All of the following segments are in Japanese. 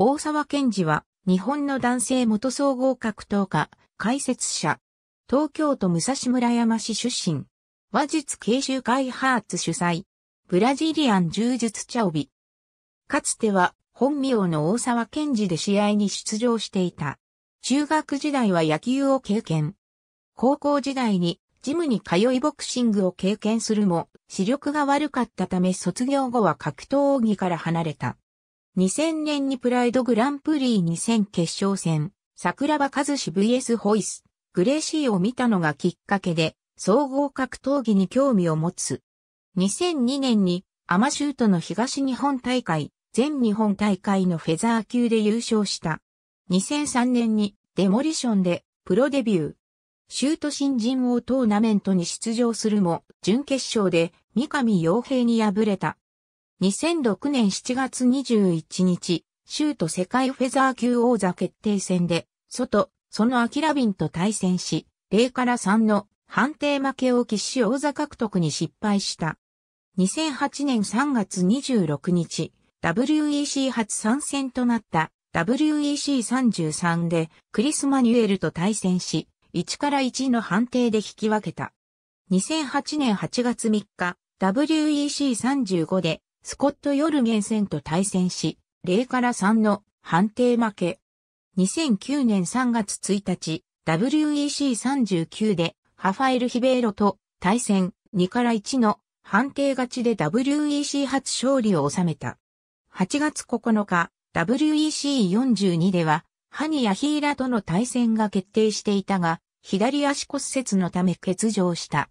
大沢健二は、日本の男性元総合格闘家、解説者。東京都武蔵村山市出身。和術研修会ハーツ主催。ブラジリアン柔術茶帯。かつては、本名の大沢健二で試合に出場していた。中学時代は野球を経験。高校時代に、ジムに通いボクシングを経験するも、視力が悪かったため卒業後は格闘技から離れた。2000年にプライドグランプリ2000決勝戦、桜庭和志 VS ホイス、グレーシーを見たのがきっかけで、総合格闘技に興味を持つ。2002年に、アマシュートの東日本大会、全日本大会のフェザー級で優勝した。2003年に、デモリションで、プロデビュー。シュート新人王トーナメントに出場するも、準決勝で、三上洋平に敗れた。2006年7月21日、州都世界フェザー級王座決定戦で、外、そのアキラビンと対戦し、0から3の判定負けを喫し王座獲得に失敗した。2008年3月26日、WEC 初参戦となった WEC33 でクリス・マニュエルと対戦し、1から1の判定で引き分けた。2008年8月3日、WEC35 でスコット・ヨルゲンセンと対戦し、0から3の判定負け。2009年3月1日、WEC39 でハファエル・ヒベーロと対戦2から1の判定勝ちで WEC 初勝利を収めた。8月9日、WEC42 では、ハニヤ・ヒーラとの対戦が決定していたが、左足骨折のため欠場した。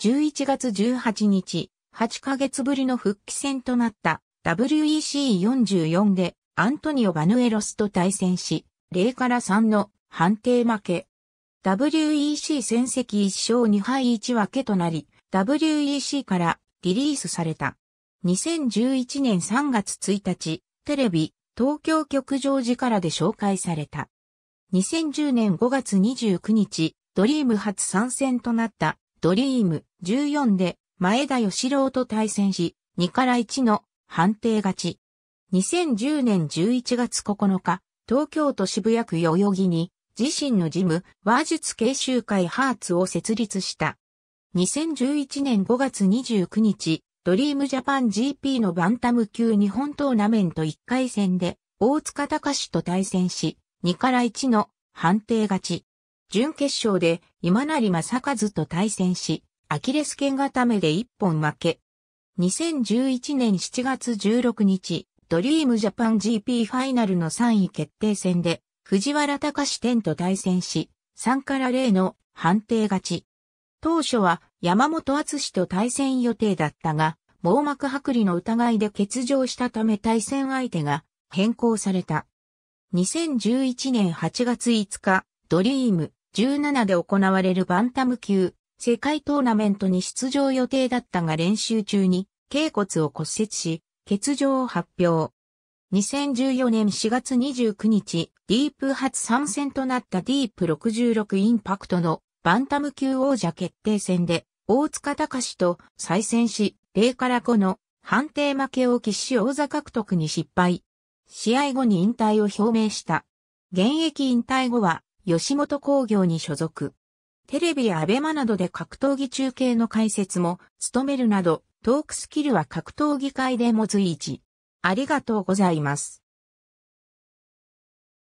11月18日、8ヶ月ぶりの復帰戦となった WEC44 でアントニオ・バヌエロスと対戦し、0から3の判定負け。WEC 戦績1勝2敗1分けとなり、WEC からリリースされた。2011年3月1日、テレビ、東京局上時からで紹介された。2010年5月29日、ドリーム初参戦となった、ドリーム14で前田義郎と対戦し、2から1の判定勝ち。2010年11月9日、東京都渋谷区代々木に自身のジム、和術研修会ハーツを設立した。2011年5月29日、ドリームジャパン GP のバンタム級日本トーナメント1回戦で、大塚隆と対戦し、2から1の判定勝ち。準決勝で今成正和と対戦し、アキレス腱固めで一本負け。2011年7月16日、ドリームジャパン GP ファイナルの3位決定戦で、藤原隆天と対戦し、3から0の判定勝ち。当初は山本厚史と対戦予定だったが、網膜剥離の疑いで欠場したため対戦相手が変更された。2011年8月5日、ドリーム17で行われるバンタム級世界トーナメントに出場予定だったが練習中に、頸骨を骨折し、欠場を発表。2014年4月29日、ディープ初参戦となったディープ66インパクトのバンタム級王者決定戦で、大塚隆と再戦し、0から5の判定負けを喫し王座獲得に失敗。試合後に引退を表明した。現役引退後は、吉本工業に所属。テレビやアベマなどで格闘技中継の解説も務めるなど、トークスキルは格闘技界でも随一。ありがとうございます。